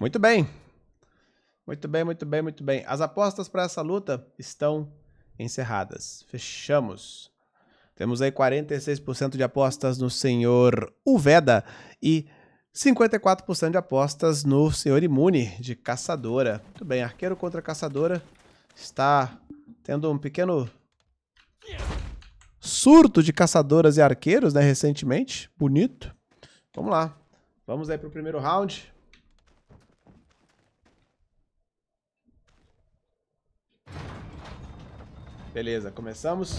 Muito bem. Muito bem, muito bem, muito bem. As apostas para essa luta estão encerradas. Fechamos. Temos aí 46% de apostas no senhor Uveda e 54% de apostas no senhor Imune de caçadora. Muito bem, arqueiro contra caçadora está tendo um pequeno surto de caçadoras e arqueiros, né, recentemente. Bonito. Vamos lá. Vamos aí para o primeiro round. Beleza, começamos.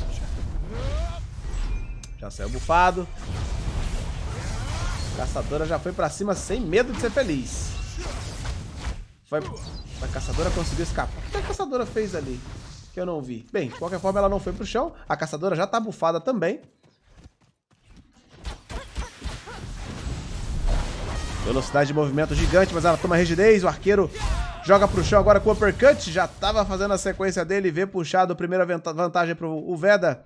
Já saiu bufado. A caçadora já foi pra cima sem medo de ser feliz. Foi... A caçadora conseguiu escapar. O que a caçadora fez ali? Que eu não vi. Bem, de qualquer forma, ela não foi pro chão. A caçadora já tá bufada também. Velocidade de movimento gigante, mas ela toma rigidez. O arqueiro Joga pro chão agora com o uppercut. Já tava fazendo a sequência dele. Vê puxado. Primeira vantagem pro Uveda.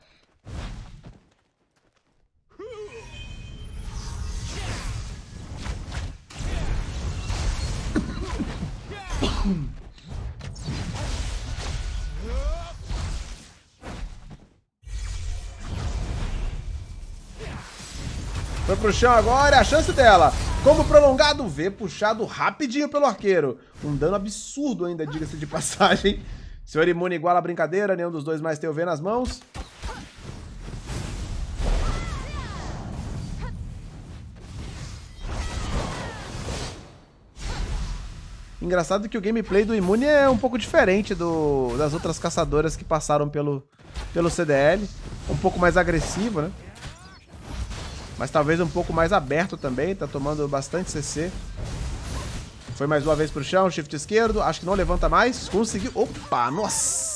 Foi pro chão agora, é a chance dela. Combo prolongado, V puxado rapidinho pelo arqueiro. Um dano absurdo ainda, diga-se de passagem. Senhor Imune igual a brincadeira, nenhum dos dois mais tem o V nas mãos. Engraçado que o gameplay do Imune é um pouco diferente do, das outras caçadoras que passaram pelo, pelo CDL. Um pouco mais agressivo, né? Mas talvez um pouco mais aberto também, tá tomando bastante CC. Foi mais uma vez pro chão, shift esquerdo, acho que não levanta mais, conseguiu... Opa, nossa!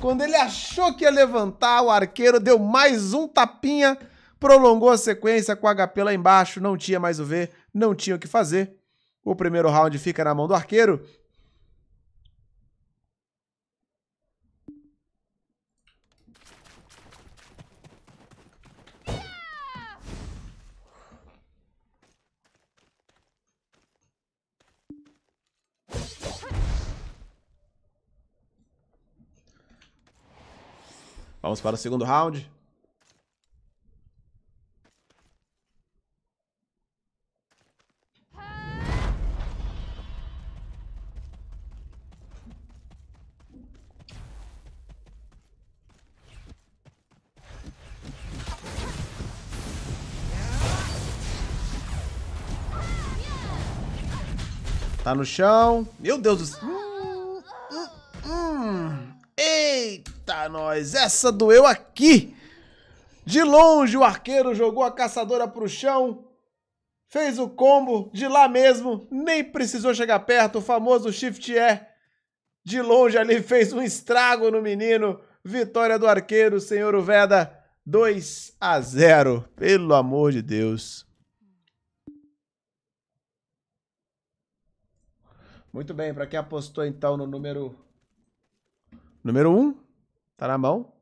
Quando ele achou que ia levantar, o arqueiro deu mais um tapinha, prolongou a sequência com HP lá embaixo, não tinha mais o V, não tinha o que fazer. O primeiro round fica na mão do arqueiro, Vamos para o segundo round. Tá no chão. Meu Deus do céu. Eita, nós! Essa doeu aqui! De longe o arqueiro jogou a caçadora pro chão, fez o combo de lá mesmo, nem precisou chegar perto, o famoso shift é. De longe ali fez um estrago no menino. Vitória do arqueiro, senhor Uveda, 2 a 0. Pelo amor de Deus. Muito bem, para quem apostou então no número número 1, um, Tá na mão?